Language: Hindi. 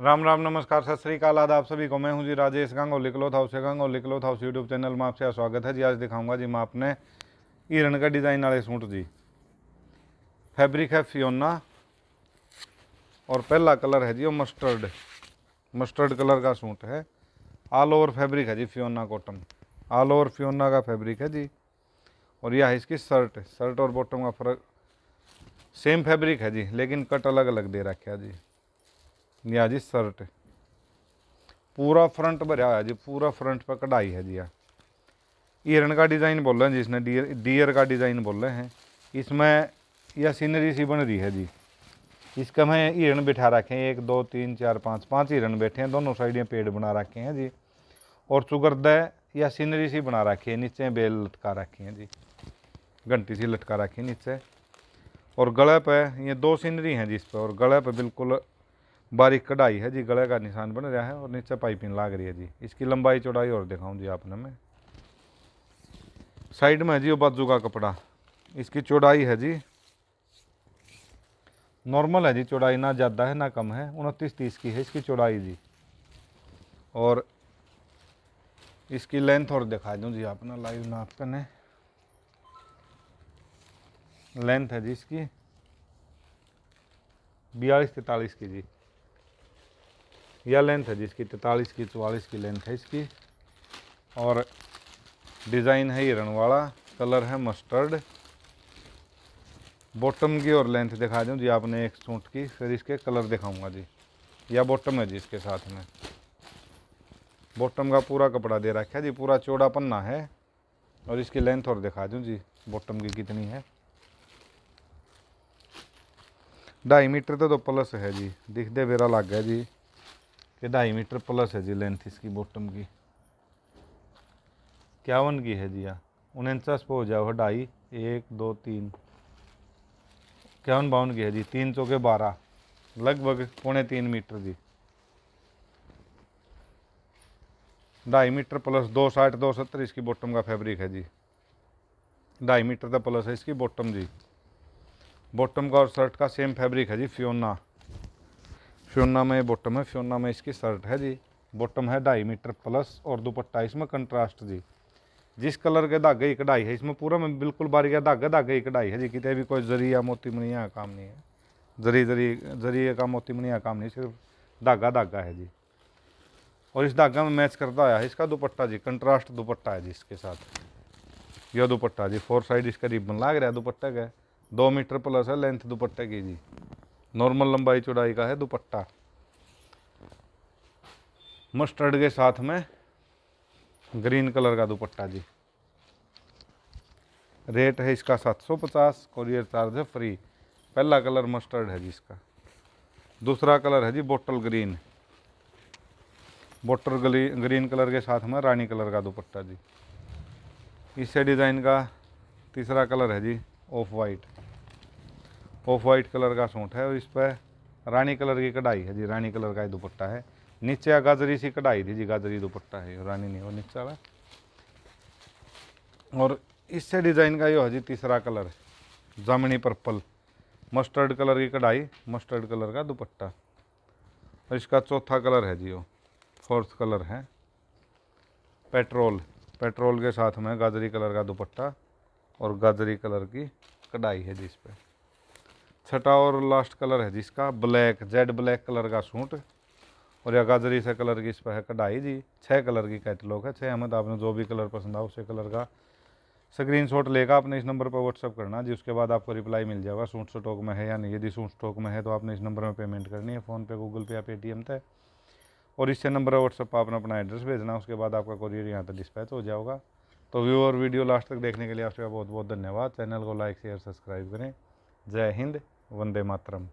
राम राम नमस्कार सत श्रीकाल आप सभी को मैं हूं जी राजेश गंग और लिखलोथ हाउस गंग और लिखलोथ हाउस यूट्यूब चैनल में आपसे स्वागत है जी आज दिखाऊंगा जी मैं आपने हिरण का डिज़ाइन वाले सूट जी फैब्रिक है फियोना और पहला कलर है जी वो मस्टर्ड मस्टर्ड कलर का सूट है ऑल ओवर फैब्रिक है जी Fiona cotton all over Fiona का फैब्रिक है जी और यह है इसकी शर्ट शर्ट और बॉटम का फर्क सेम फैब्रिक है जी लेकिन कट अलग अलग दे रखे जी या जी शर्ट पूरा फ्रंट भरया हुआ जी पूरा फ्रंट पर कढ़ाई है जी हिरण का डिज़ाइन बोल रहे हैं जिसने डियर डियर का डिज़ाइन बोल रहे हैं इसमें यह सीनरी सी बन रही है जी इसका मैं हिरण बिठा रखे हैं एक दो तीन चार पाँच पाँच हिरण बैठे हैं दोनों साइड में पेड़ बना रखे हैं जी और चुगरदा या सीनरी सी बना रखी है नीचे बेल लटका रखी है जी घंटी सी लटका रखी है नीचे और गले पे ये दो सीनरी हैं जिस पर और गले पे बिल्कुल बारीक कढ़ाई है जी गले का निशान बन रहा है और नीचे पाइपिंग लाग रही है जी इसकी लंबाई चौड़ाई और दिखाऊँ जी आपने मैं साइड में है जी वो बाजू का कपड़ा इसकी चौड़ाई है जी नॉर्मल है जी चौड़ाई ना ज़्यादा है ना कम है उनतीस तीस की है इसकी चौड़ाई जी और इसकी लेंथ और दिखा दूँ जी आपने लाइव नाप करने लेंथ है जी इसकी बयालीस तैतालीस की जी यह लेंथ है जिसकी तैंतालीस की चवालीस की लेंथ है इसकी और डिज़ाइन है हिरण वाला कलर है मस्टर्ड बॉटम की और लेंथ दिखा दूँ जी आपने एक सूट की फिर इसके कलर दिखाऊंगा जी या बॉटम है जी इसके साथ में बॉटम का पूरा कपड़ा दे रखा है जी पूरा चौड़ा पन्ना है और इसकी लेंथ और दिखा दूँ जी बॉटम की कितनी है ढाई मीटर तो, तो प्लस है जी दिखते बेरा लग है जी ये ढाई मीटर प्लस है जी लेंथ इसकी बॉटम की इक्यावन की है जी यहाँ उनचास पे हो जाओ ढाई एक दो तीन इक्यावन बावन की है जी तीन चौके बारह लगभग पौने तीन मीटर जी ढाई मीटर प्लस दो साठ दो सत्तर इसकी बॉटम का फैब्रिक है जी ढाई मीटर का प्लस है इसकी बॉटम जी बॉटम का और शर्ट का सेम फैब्रिक है जी फ्योना फ्योना में बॉटम है फ्योना में इसकी शर्ट है जी बॉटम है ढाई मीटर प्लस और दुपट्टा इसमें कंट्रास्ट जी जिस कलर के धागे की कढ़ाई है इसमें पूरा में बिल्कुल बारी का धागे धागे की कढ़ाई है जी कितने भी कोई जरिया मोती मनिया काम नहीं है जरी जरी जरिए का मोती मनिया काम नहीं सिर्फ धागा धागा है जी और इस धागा में मैच करता आया है इसका दुपट्टा जी कंट्रास्ट दुपट्टा है जी इसके साथ यह दुपट्टा जी फोर साइड इसका रिबन लाग रहा है दुपट्टे का दो मीटर प्लस है लेंथ दुपट्टे की जी नॉर्मल लंबाई चौड़ाई का है दुपट्टा मस्टर्ड के साथ में ग्रीन कलर का दुपट्टा जी रेट है इसका 750 कोरियर चार्ज है फ्री पहला कलर मस्टर्ड है जी इसका दूसरा कलर है जी bottle green bottle green colour के साथ में रानी कलर का दुपट्टा जी इससे डिज़ाइन का तीसरा कलर है जी off white off white colour का सूट है और इस पर रानी कलर की कढ़ाई है जी रानी कलर का दुपट्टा है नीचे गाजरी सी कढ़ाई थी जी गाजरी दुपट्टा है रानी नहीं और नीचे वाला और इससे डिजाइन का ये है जी तीसरा कलर जामनी पर्पल मस्टर्ड कलर की कढ़ाई मस्टर्ड कलर का दुपट्टा और इसका चौथा कलर है जी वो फोर्थ कलर है पेट्रोल पेट्रोल के साथ में गाजरी कलर का दुपट्टा और गाजरी कलर की कढ़ाई है जी इस पर छठा और लास्ट कलर है जिसका ब्लैक जेड ब्लैक कलर का सूट और यह गाजरी से कलर की इस पर है कढ़ाई जी छः कलर की कैटलॉग है छः अहमद आपने जो भी कलर पसंद आ उसे कलर का स्क्रीन शॉट लेकर आपने इस नंबर पर व्हाट्सअप करना जी उसके बाद आपको रिप्लाई मिल जाएगा सूट स्टॉक में है या नहीं यदि सूट स्टॉक में है तो आपने इस नंबर में पेमेंट करनी है फ़ोनपे गूगल पे या पेटीएम तय और इससे नंबर व्हाट्सअप पर आपने अपना एड्रेस भेजना उसके बाद आपका कोरियर यहाँ तक डिस्पैच हो जाएगा तो व्यू और वीडियो लास्ट तक देखने के लिए आपका बहुत बहुत धन्यवाद चैनल को लाइक शेयर सब्सक्राइब करें जय हिंद वंदे मातरम